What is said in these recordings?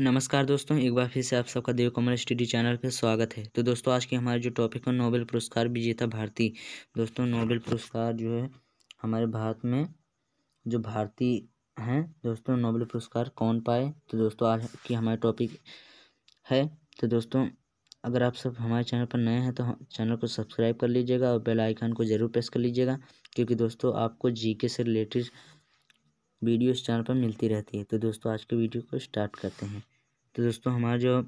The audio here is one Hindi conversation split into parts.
नमस्कार दोस्तों एक बार फिर से आप सबका देव कमल स्टडी चैनल पर स्वागत है तो दोस्तों आज की हमारे जो टॉपिक है नोबेल पुरस्कार विजेता भारती दोस्तों नोबेल पुरस्कार जो है हमारे भारत में जो भारती हैं दोस्तों नोबेल पुरस्कार कौन पाए तो दोस्तों आज की हमारे टॉपिक है तो दोस्तों अगर आप सब हमारे चैनल पर नए हैं तो चैनल को सब्सक्राइब कर लीजिएगा और बेल आइकन को ज़रूर प्रेस कर लीजिएगा क्योंकि दोस्तों आपको जीके से रिलेटेड वीडियो इस चैनल पर मिलती रहती है तो दोस्तों आज के वीडियो को स्टार्ट करते हैं तो दोस्तों हमारा जो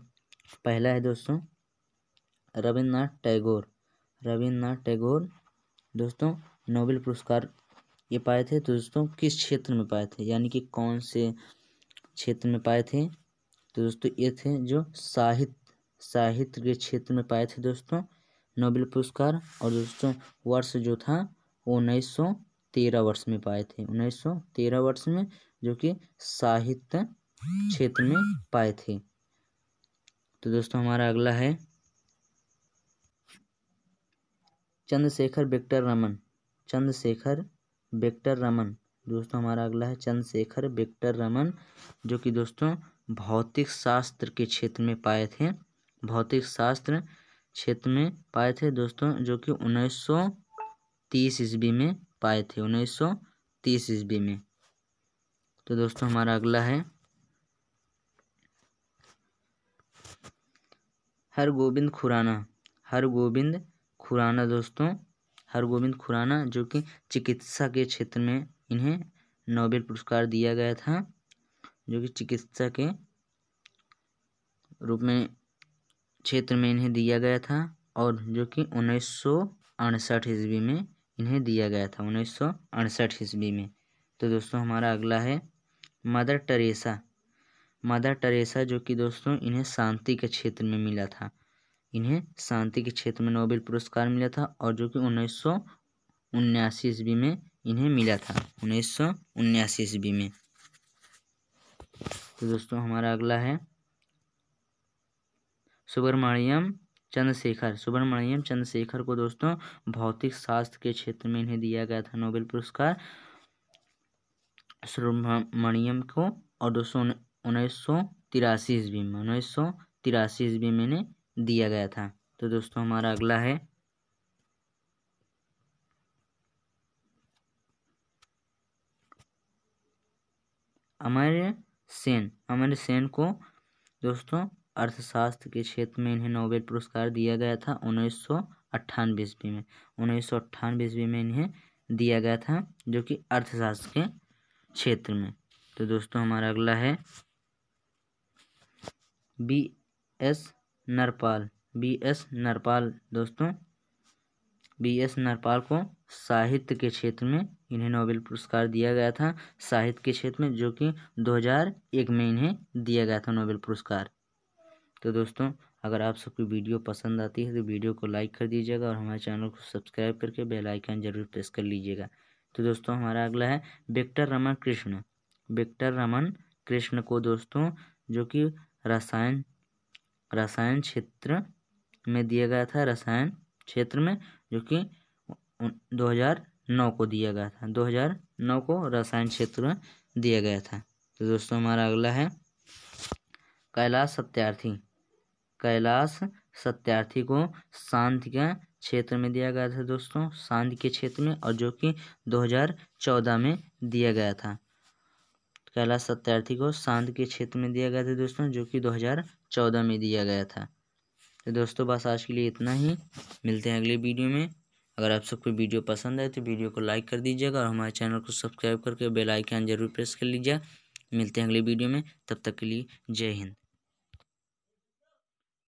पहला है दोस्तों रविन्द्रनाथ टैगोर रविन्द्रनाथ टैगोर दोस्तों नोबेल पुरस्कार ये पाए थे तो दोस्तों किस क्षेत्र में पाए थे यानी कि कौन से क्षेत्र में पाए थे तो दोस्तों ये थे जो साहित्य साहित्य के क्षेत्र में पाए थे दोस्तों नोबेल पुरस्कार और दोस्तों वर्ष जो था वो उन्नीस सौ तेरह वर्ष में पाए थे उन्नीस सौ तेरह वर्ष में जो कि साहित्य क्षेत्र में पाए थे तो दोस्तों हमारा अगला है चंद्रशेखर वेक्टर रमन चंद्रशेखर बेक्टर रमन दोस्तों हमारा अगला है चंद्रशेखर बेक्टर रमन जो कि दोस्तों भौतिक शास्त्र के क्षेत्र में पाए थे भौतिक शास्त्र क्षेत्र में पाए थे दोस्तों जो कि 1930 ईस्वी में पाए थे उन्नीस सौ तीस ईस्वी में तो दोस्तों हमारा अगला है हरगोविंद खुराना हरगोविंद खुराना दोस्तों हरगोविंद खुराना जो कि चिकित्सा के क्षेत्र में इन्हें नोबेल पुरस्कार दिया गया था जो कि चिकित्सा के रूप में क्षेत्र में इन्हें दिया गया था और जो कि उन्नीस सौ अड़सठ ईस्वी में इन्हें दिया गया था उन्नीस सौ अड़सठ ईस्वी में तो दोस्तों हमारा अगला है मदर टेरेसा मदर टेरेसा जो कि दोस्तों इन्हें शांति के क्षेत्र में मिला था इन्हें शांति के क्षेत्र में नोबेल पुरस्कार मिला था और जो कि उन्नीस सौ उन्यासी ईस्वी में इन्हें मिला था उन्नीस सौ उन्यासी ईस्वी में तो दोस्तों हमारा अगला है सुब्रमण्यम चंद्रशेखर सुब्रमण्यम चंद्रशेखर को दोस्तों भौतिक शास्त्र के क्षेत्र में इन्हें दिया गया था नोबेल पुरस्कार सुब्रमण्यम को और दोस्तों उन्नीस सौ तिरासी ईस्वी में उन्नीस सौ तिरासी ईस्वी में इन्हें दिया गया था तो दोस्तों हमारा अगला है अमर सेन अमर सेन को दोस्तों अर्थशास्त्र के क्षेत्र में इन्हें नोबेल पुरस्कार दिया गया था उन्नीस सौ अट्ठानवे ईस्वी में उन्नीस सौ अट्ठानवे ईस्वी में इन्हें दिया गया था जो कि अर्थशास्त्र के क्षेत्र में तो दोस्तों हमारा अगला है B S Narpal B S Narpal दोस्तों बी एस नरपाल को साहित्य के क्षेत्र में इन्हें नोबेल पुरस्कार दिया गया था साहित्य के क्षेत्र में जो कि 2001 में इन्हें दिया गया था नोबेल पुरस्कार तो दोस्तों अगर आप सबकी वीडियो पसंद आती है तो वीडियो को लाइक कर दीजिएगा और हमारे चैनल को सब्सक्राइब करके बेल आइकन जरूर प्रेस कर लीजिएगा तो दोस्तों हमारा अगला है वेक्टर रमन कृष्ण वेक्टर रमन कृष्ण को दोस्तों जो कि रसायन रसायन क्षेत्र में दिया गया था रसायन क्षेत्र में जो कि दो को दिया गया था दो को रसायन क्षेत्र में दिया गया था तो दोस्तों हमारा अगला है कैलाश सत्यार्थी कैलाश सत्यार्थी को शांति के क्षेत्र में दिया गया था दोस्तों शांति के क्षेत्र में और जो कि 2014 में दिया गया था कैलाश सत्यार्थी को शांत के क्षेत्र में दिया गया था दोस्तों जो कि 2014 में दिया गया था तो दोस्तों बस आज के लिए इतना ही मिलते हैं अगले वीडियो में अगर आप सबको वीडियो पसंद आए तो वीडियो को लाइक कर दीजिएगा और हमारे चैनल को सब्सक्राइब करके बेलाइकन जरूर प्रेस कर लीजिए मिलते हैं अगले वीडियो में तब तक के लिए जय हिंद